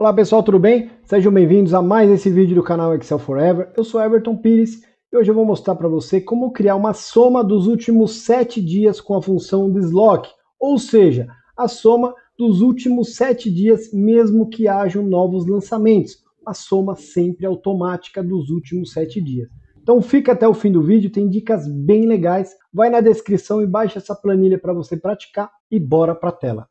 Olá pessoal, tudo bem? Sejam bem-vindos a mais esse vídeo do canal Excel Forever. Eu sou Everton Pires e hoje eu vou mostrar para você como criar uma soma dos últimos 7 dias com a função DESLOC, ou seja, a soma dos últimos 7 dias mesmo que hajam novos lançamentos, a soma sempre automática dos últimos 7 dias. Então fica até o fim do vídeo, tem dicas bem legais. Vai na descrição e baixa essa planilha para você praticar e bora para a tela.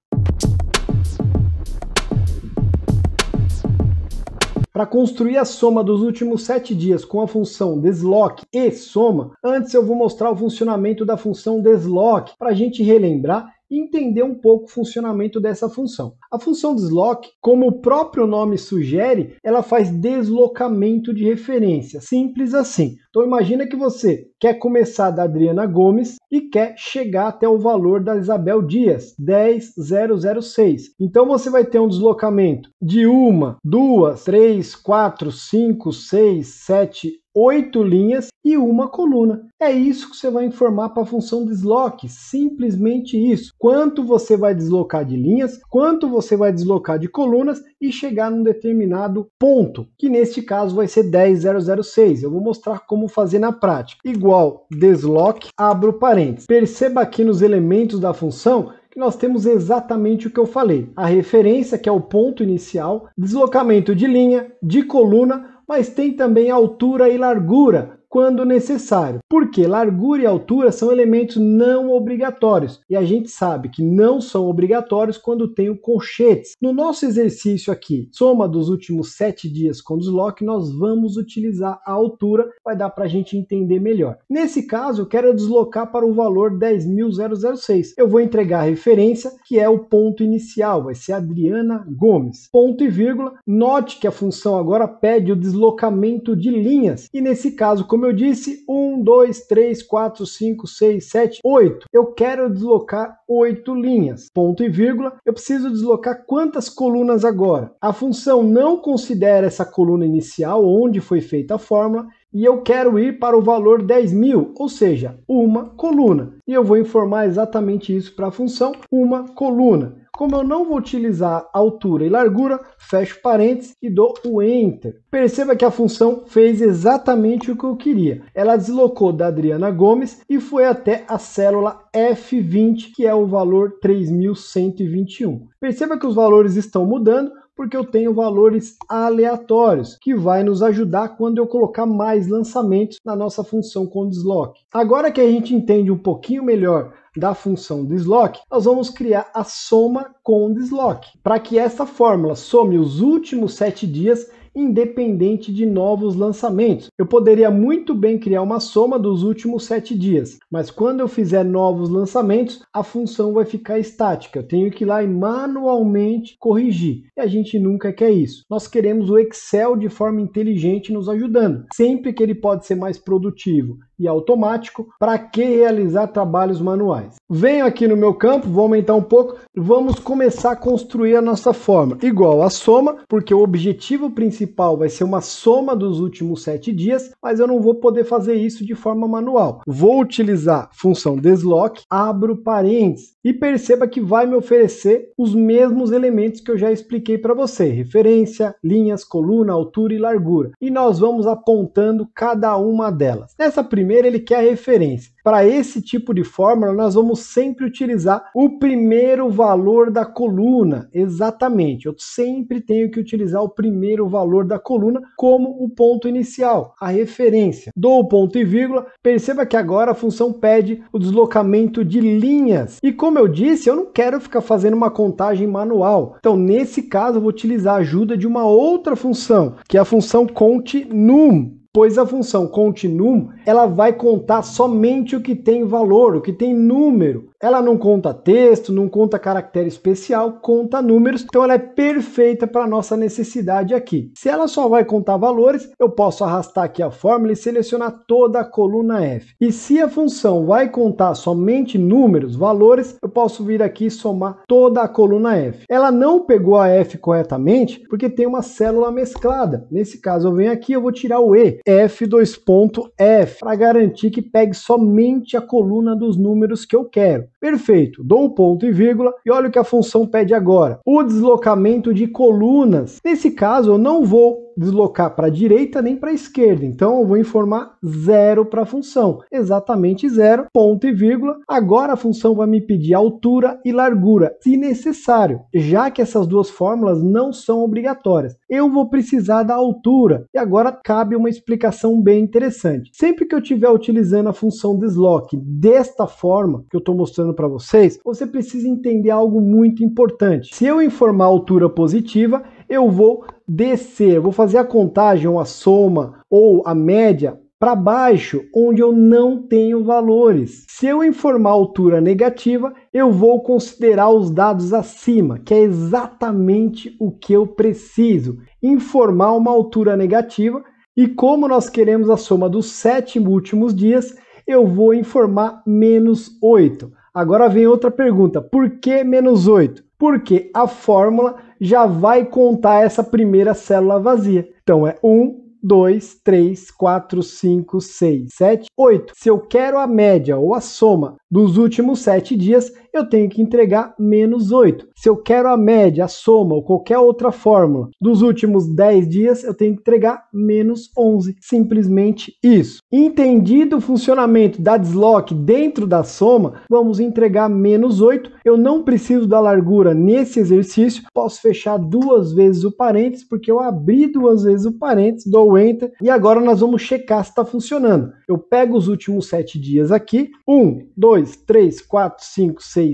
Para construir a soma dos últimos sete dias com a função desloque e soma, antes eu vou mostrar o funcionamento da função desloque para a gente relembrar e entender um pouco o funcionamento dessa função. A função desloc, como o próprio nome sugere, ela faz deslocamento de referência, simples assim. Então imagina que você quer começar da Adriana Gomes e quer chegar até o valor da Isabel Dias, 10006. Então você vai ter um deslocamento de uma, duas, três, quatro, cinco, seis, sete, oito linhas e uma coluna. É isso que você vai informar para a função desloque, simplesmente isso. Quanto você vai deslocar de linhas, quanto você vai deslocar de colunas e chegar num determinado ponto, que neste caso vai ser 10006. Eu vou mostrar como fazer na prática. Igual igual desloque, abro parênteses. Perceba aqui nos elementos da função que nós temos exatamente o que eu falei. A referência, que é o ponto inicial, deslocamento de linha, de coluna, mas tem também altura e largura, quando necessário, porque largura e altura são elementos não obrigatórios e a gente sabe que não são obrigatórios quando tem o colchetes. No nosso exercício aqui, soma dos últimos sete dias com desloque, nós vamos utilizar a altura, vai dar para a gente entender melhor. Nesse caso, eu quero deslocar para o valor 10.006. Eu vou entregar a referência, que é o ponto inicial, vai ser Adriana Gomes. Ponto e vírgula. Note que a função agora pede o deslocamento de linhas, e nesse caso, como como eu disse, 1, 2, 3, 4, 5, 6, 7, 8. Eu quero deslocar 8 linhas. Ponto e vírgula. Eu preciso deslocar quantas colunas agora? A função não considera essa coluna inicial, onde foi feita a fórmula, e eu quero ir para o valor 10 mil, ou seja, uma coluna. E eu vou informar exatamente isso para a função uma coluna. Como eu não vou utilizar altura e largura, fecho parênteses e dou o Enter. Perceba que a função fez exatamente o que eu queria. Ela deslocou da Adriana Gomes e foi até a célula F20, que é o valor 3.121. Perceba que os valores estão mudando, porque eu tenho valores aleatórios, que vai nos ajudar quando eu colocar mais lançamentos na nossa função com desloque. Agora que a gente entende um pouquinho melhor da função deslock, nós vamos criar a soma com deslock, para que essa fórmula some os últimos sete dias independente de novos lançamentos. Eu poderia muito bem criar uma soma dos últimos sete dias, mas quando eu fizer novos lançamentos, a função vai ficar estática. Eu tenho que ir lá e manualmente corrigir. E a gente nunca quer isso. Nós queremos o Excel de forma inteligente nos ajudando, sempre que ele pode ser mais produtivo e automático, para que realizar trabalhos manuais? Venho aqui no meu campo, vou aumentar um pouco, vamos começar a construir a nossa forma. Igual a soma, porque o objetivo principal vai ser uma soma dos últimos sete dias, mas eu não vou poder fazer isso de forma manual. Vou utilizar função deslock, abro parênteses e perceba que vai me oferecer os mesmos elementos que eu já expliquei para você: referência, linhas, coluna, altura e largura. E nós vamos apontando cada uma delas. Nessa primeira primeiro ele quer a referência. Para esse tipo de fórmula, nós vamos sempre utilizar o primeiro valor da coluna. Exatamente, eu sempre tenho que utilizar o primeiro valor da coluna como o ponto inicial, a referência. Dou ponto e vírgula. Perceba que agora a função pede o deslocamento de linhas. E como eu disse, eu não quero ficar fazendo uma contagem manual. Então, nesse caso, eu vou utilizar a ajuda de uma outra função, que é a função count num pois a função continuum ela vai contar somente o que tem valor, o que tem número. Ela não conta texto, não conta caractere especial, conta números, então ela é perfeita para nossa necessidade aqui. Se ela só vai contar valores, eu posso arrastar aqui a fórmula e selecionar toda a coluna F. E se a função vai contar somente números, valores, eu posso vir aqui e somar toda a coluna F. Ela não pegou a F corretamente porque tem uma célula mesclada. Nesse caso, eu venho aqui eu vou tirar o E, F2.F, para garantir que pegue somente a coluna dos números que eu quero. Perfeito, dou um ponto e vírgula e olha o que a função pede agora: o deslocamento de colunas. Nesse caso, eu não vou deslocar para a direita nem para a esquerda. Então eu vou informar zero para a função, exatamente zero, ponto e vírgula. Agora a função vai me pedir altura e largura, se necessário, já que essas duas fórmulas não são obrigatórias. Eu vou precisar da altura e agora cabe uma explicação bem interessante. Sempre que eu estiver utilizando a função desloque desta forma que eu estou mostrando para vocês, você precisa entender algo muito importante. Se eu informar a altura positiva, eu vou descer, vou fazer a contagem ou a soma ou a média para baixo, onde eu não tenho valores. Se eu informar altura negativa, eu vou considerar os dados acima, que é exatamente o que eu preciso. Informar uma altura negativa e como nós queremos a soma dos sete últimos dias, eu vou informar menos 8. Agora vem outra pergunta, por que menos 8? Porque a fórmula já vai contar essa primeira célula vazia. Então é 1, 2, 3, 4, 5, 6, 7, 8. Se eu quero a média ou a soma dos últimos 7 dias, eu tenho que entregar menos 8. Se eu quero a média, a soma ou qualquer outra fórmula dos últimos 10 dias, eu tenho que entregar menos 11. Simplesmente isso. Entendido o funcionamento da desloque dentro da soma, vamos entregar menos 8. Eu não preciso da largura nesse exercício, posso fechar duas vezes o parênteses, porque eu abri duas vezes o parênteses, dou enter e agora nós vamos checar se está funcionando. Eu pego os últimos 7 dias aqui: 1, 2, 3, 4, 5, 6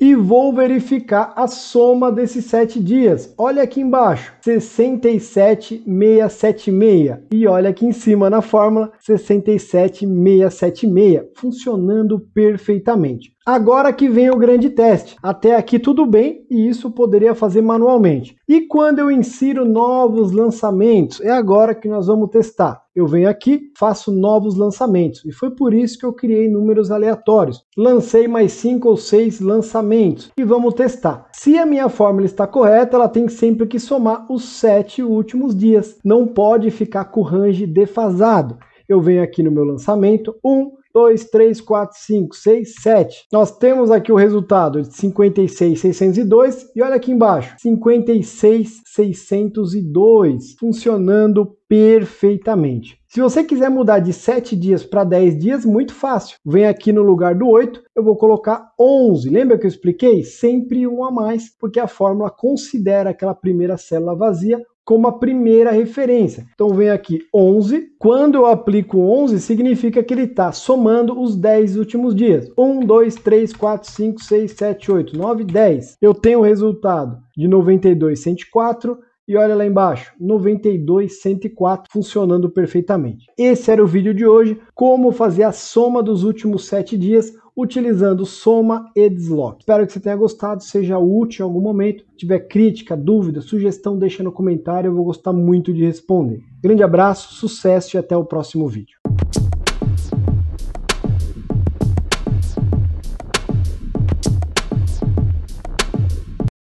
e vou verificar a soma desses sete dias. Olha aqui embaixo, 67676 e olha aqui em cima na fórmula, 67676, funcionando perfeitamente. Agora que vem o grande teste. Até aqui tudo bem e isso poderia fazer manualmente. E quando eu insiro novos lançamentos? É agora que nós vamos testar. Eu venho aqui, faço novos lançamentos. E foi por isso que eu criei números aleatórios. Lancei mais cinco ou seis lançamentos e vamos testar. Se a minha fórmula está correta, ela tem sempre que somar os sete últimos dias. Não pode ficar com o range defasado. Eu venho aqui no meu lançamento, um, 2, 3, 4, 5, 6, 7. Nós temos aqui o resultado de 56,602 e olha aqui embaixo, 56,602, funcionando perfeitamente. Se você quiser mudar de 7 dias para 10 dias, muito fácil. Vem aqui no lugar do 8, eu vou colocar 11. Lembra que eu expliquei? Sempre um a mais, porque a fórmula considera aquela primeira célula vazia como a primeira referência. Então vem aqui 11. Quando eu aplico 11, significa que ele está somando os 10 últimos dias. 1, 2, 3, 4, 5, 6, 7, 8, 9, 10. Eu tenho o resultado de 92, 104. E olha lá embaixo, 92, 104 funcionando perfeitamente. Esse era o vídeo de hoje, como fazer a soma dos últimos 7 dias utilizando soma e desloque. Espero que você tenha gostado, seja útil em algum momento. Se tiver crítica, dúvida, sugestão, deixa no comentário, eu vou gostar muito de responder. Grande abraço, sucesso e até o próximo vídeo.